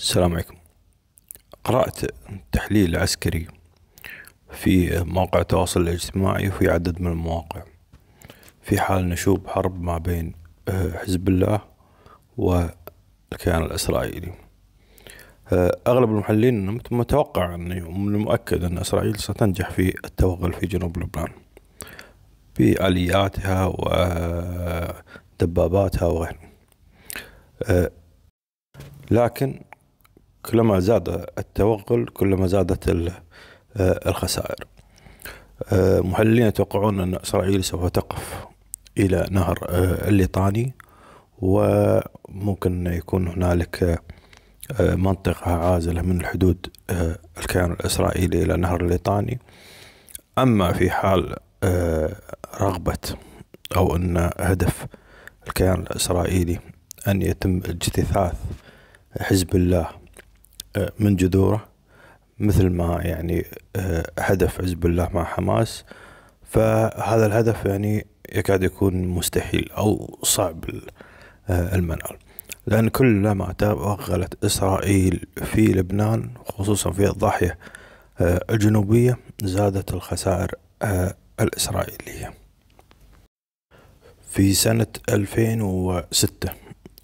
السلام عليكم قرأت تحليل عسكري في مواقع التواصل الاجتماعي وفي عدد من المواقع في حال نشوب حرب ما بين آه، حزب الله والكيان الإسرائيلي آه، أغلب المحللين متوقع أني المؤكد أن إسرائيل ستنجح في التوغل في جنوب لبنان بآلياتها ودباباتها آه، وغيره لكن كلما زاد التوغل كلما زادت آه، الخسائر آه، محللين يتوقعون أن إسرائيل سوف تقف إلى نهر آه، الليطاني وممكن يكون هنالك منطقة عازلة من الحدود الكيان الإسرائيلي إلى نهر الليطاني أما في حال رغبة أو أن هدف الكيان الإسرائيلي أن يتم اجتثاث حزب الله آه، من جذوره مثل ما يعني آه، هدف حزب الله مع حماس فهذا الهدف يعني يكاد يكون مستحيل أو صعب آه، المنال لأن كلما توغلت إسرائيل في لبنان خصوصا في الضاحية الجنوبية زادت الخسائر الإسرائيلية في سنة 2006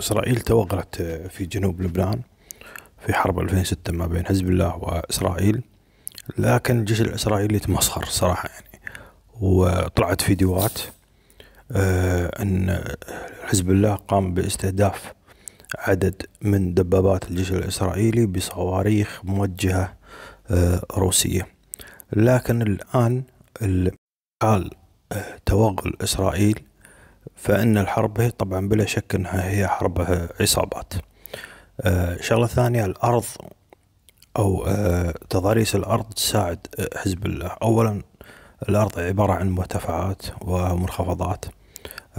إسرائيل توغلت في جنوب لبنان في حرب 2006 ما بين حزب الله وإسرائيل لكن الجيش الإسرائيلي تمسخر صراحة يعني وطلعت فيديوهات آه، أن حزب الله قام باستهداف عدد من دبابات الجيش الإسرائيلي بصواريخ موجهة آه، روسية لكن الآن قال آه، توغل إسرائيل فإن الحرب هي طبعا بلا شك أنها هي حرب عصابات آه، شغله ثانيه الارض او آه، تضاريس الارض تساعد آه، حزب الله اولا الارض عباره عن مرتفعات ومنخفضات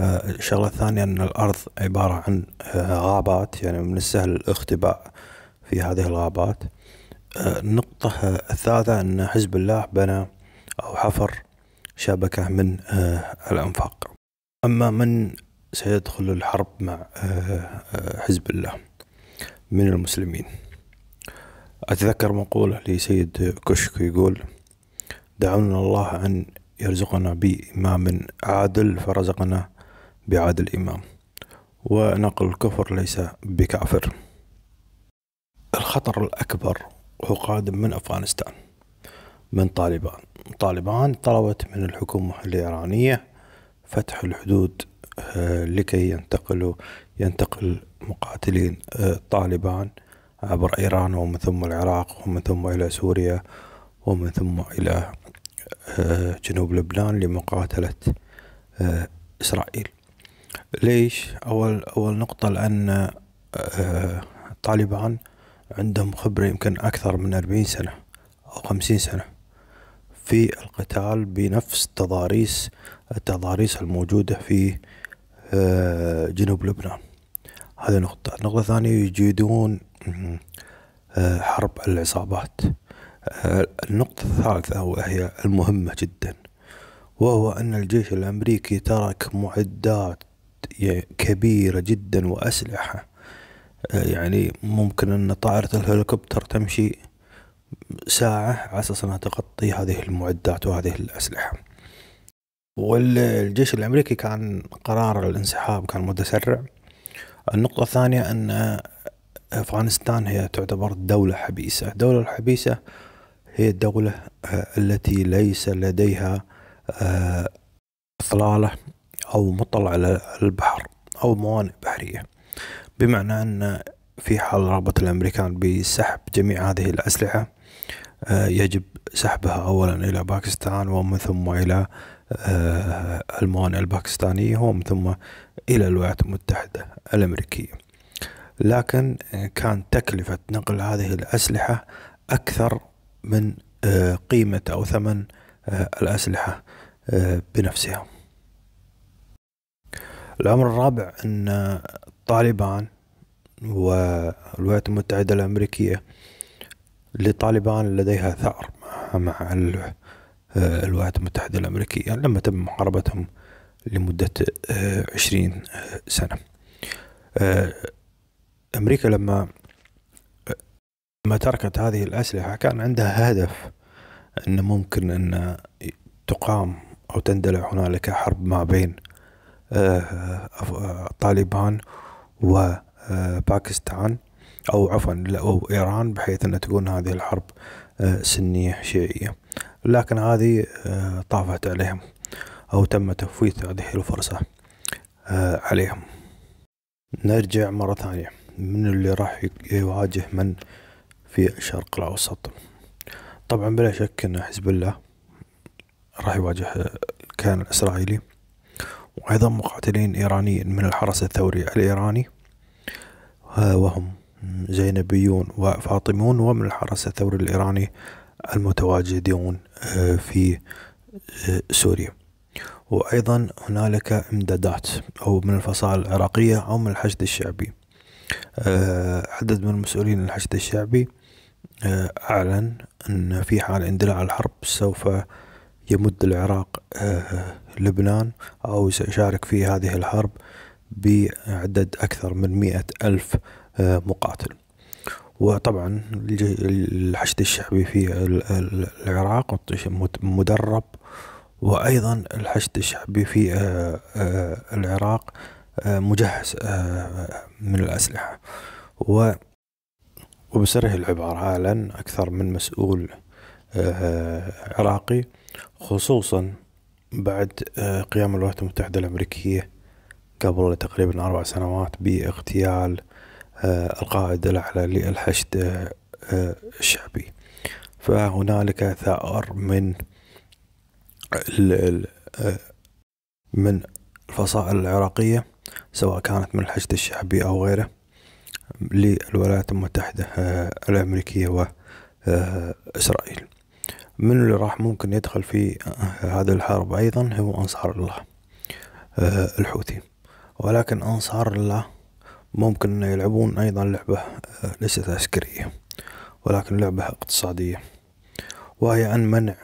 الشغله الثانيه ان الارض عباره عن غابات يعني من السهل الاختباء في هذه الغابات النقطة الثالثة أن حزب الله بنى أو حفر شبكة من الأنفاق أما من سيدخل الحرب مع حزب الله من المسلمين أتذكر مقولة لسيد كشك يقول دعونا الله أن يرزقنا بإمام عادل فرزقنا بعادل إمام ونقل الكفر ليس بكافر الخطر الأكبر هو قادم من أفغانستان من طالبان طالبان طلبت من الحكومة الإيرانية فتح الحدود آه، لكي ينتقلوا ينتقل مقاتلين آه، طالبان عبر إيران ومن ثم العراق ومن ثم إلى سوريا ومن ثم إلى آه، جنوب لبنان لمقاتلة إسرائيل ليش؟ أول أول نقطة لأن طالبان عندهم خبرة يمكن أكثر من أربعين سنة أو خمسين سنة في القتال بنفس تضاريس التضاريس الموجودة في آه، جنوب لبنان هذه نقطة النقطة الثانية يجيدون آه، حرب العصابات آه، النقطة الثالثة وهي المهمة جدا وهو أن الجيش الأمريكي ترك معدات كبيرة جدا وأسلحة يعني ممكن أن طائرة الهليكوبتر تمشي ساعة على أساس أنها تغطي هذه المعدات وهذه الأسلحة والجيش الأمريكي كان قرار الانسحاب كان متسرع النقطة الثانية أن أفغانستان هي تعتبر دولة حبيسة الدولة الحبيسة هي الدولة آه، التي ليس لديها آه، إطلالة أو مطلع على البحر أو موانئ بحرية بمعنى أن في حال رغبة الأمريكان بسحب جميع هذه الأسلحة آه، يجب سحبها أولا إلى باكستان ومن ثم إلى آه، ألمانيا الباكستانية هم ثم إلى الولايات المتحدة الأمريكية لكن آه، كان تكلفة نقل هذه الأسلحة أكثر من آه، قيمة أو ثمن الأسلحة بنفسها الأمر الرابع أن طالبان والولايات المتحدة الأمريكية لطالبان لديها ثأر مع آه، الولايات المتحدة الأمريكية لما تم محاربتهم لمدة آه، عشرين آه، سنة أمريكا لما لما تركت هذه الأسلحة كان عندها هدف أن ممكن أن تقام أو تندلع هنالك حرب ما بين طالبان وباكستان أو عفوا أو إيران بحيث أن تكون هذه الحرب سنية شيعية لكن هذه آه، طافت عليهم أو تم تفويت هذه الفرصة آه، عليهم نرجع مرة ثانية من اللي راح يواجه من في الشرق الأوسط طبعا بلا شك أن حزب الله راح يواجه الكيان الإسرائيلي وأيضا مقاتلين إيرانيين من الحرس الثوري الإيراني آه، وهم زينبيون وفاطميون ومن الحرس الثوري الإيراني المتواجدون آه، في آه، سوريا وأيضا هنالك إمدادات أو من الفصائل العراقية أو من الحشد الشعبي آه، عدد من المسؤولين الحشد الشعبي أعلن أن في حال اندلاع الحرب سوف يمد العراق لبنان أو سيشارك في هذه الحرب بعدد أكثر من مئة ألف مقاتل وطبعا الحشد الشعبي في العراق مدرب وأيضا الحشد الشعبي في آه، آه، العراق آه، مجهز من الأسلحة و وبسره العبارة أعلن أكثر من مسؤول عراقي خصوصا بعد قيام الولايات المتحدة الأمريكية قبل تقريبا أربع سنوات باغتيال آه، القائد الأعلى للحشد آه، آه، الشعبي فهنالك ثأر من من الفصائل العراقية سواء كانت من الحشد الشعبي أو غيره للولايات المتحدة الأمريكية وإسرائيل من اللي راح ممكن يدخل في هذه الحرب أيضا هو أنصار الله الحوثي ولكن أنصار الله ممكن أن يلعبون أيضا لعبة آه، ليست عسكرية ولكن لعبة اقتصادية وهي عن منع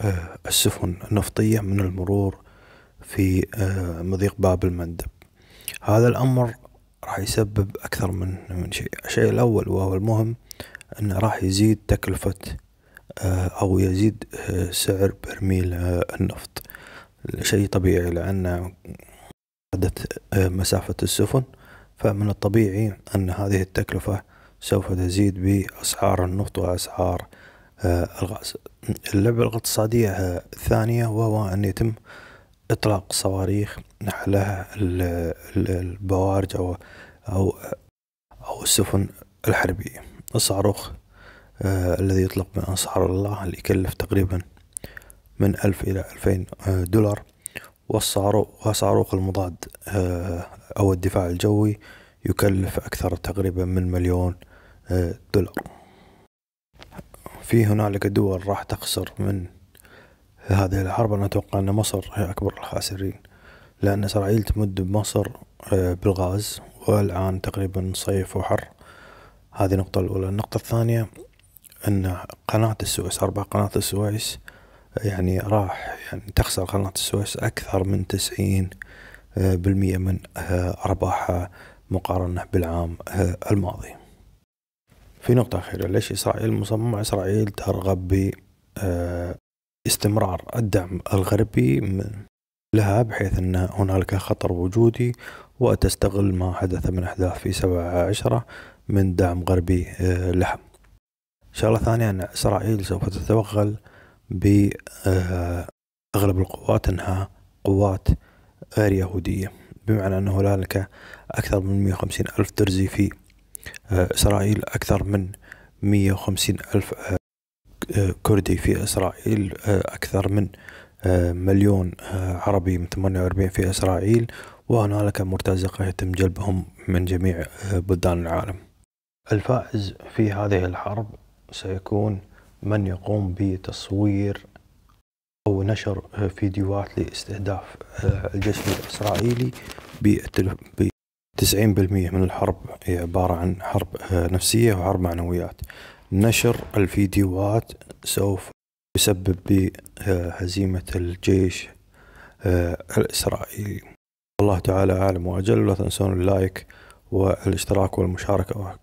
آه، السفن النفطية من المرور في آه، مضيق باب المندب هذا الأمر راح يسبب أكثر من من شيء الشيء الأول وهو المهم أنه راح يزيد تكلفة أو يزيد سعر برميل النفط شيء طبيعي لأن مسافة السفن فمن الطبيعي أن هذه التكلفة سوف تزيد بأسعار النفط وأسعار آه، الغاز اللعبة الاقتصادية آه، الثانية وهو أن يتم إطلاق صواريخ على البوارج أو أو أو السفن الحربية الصاروخ آه، الذي يطلق من أنصار الله اللي يكلف تقريبا من ألف إلى ألفين دولار والصاروخ المضاد أو الدفاع الجوي يكلف أكثر تقريبا من مليون آه، دولار في هنالك دول راح تخسر من هذه الحرب أنا أتوقع أن مصر هي أكبر الخاسرين لأن إسرائيل تمد مصر آه، بالغاز والآن تقريبا صيف وحر هذه النقطة الأولى النقطة الثانية أن قناة السويس أربع قناة السويس يعني راح يعني تخسر قناة السويس أكثر من تسعين بالمئة من أرباحها مقارنة بالعام الماضي في نقطة أخيرة ليش إسرائيل مصممة إسرائيل ترغب باستمرار آه، الدعم الغربي لها بحيث أن هنالك خطر وجودي وتستغل ما حدث من أحداث في سبعة عشرة من دعم غربي آه، لها شغلة ثانية أن إسرائيل سوف تتوغل بأغلب آه، القوات أنها قوات غير يهودية بمعنى أن هنالك أكثر من 150 ألف درزي في آه، إسرائيل أكثر من 150 ألف آه، آه، كردي في إسرائيل أكثر من مليون عربي من 48 في إسرائيل وهنالك مرتزقة يتم جلبهم من جميع بلدان العالم الفائز في هذه الحرب سيكون من يقوم بتصوير أو نشر فيديوهات لاستهداف آه، الجيش الإسرائيلي تسعين بالمية من الحرب هي عبارة عن حرب آه، نفسية وحرب معنويات نشر الفيديوهات سوف يسبب بهزيمة آه، الجيش الإسرائيلي والله تعالى أعلم وأجل لا تنسون اللايك والاشتراك والمشاركة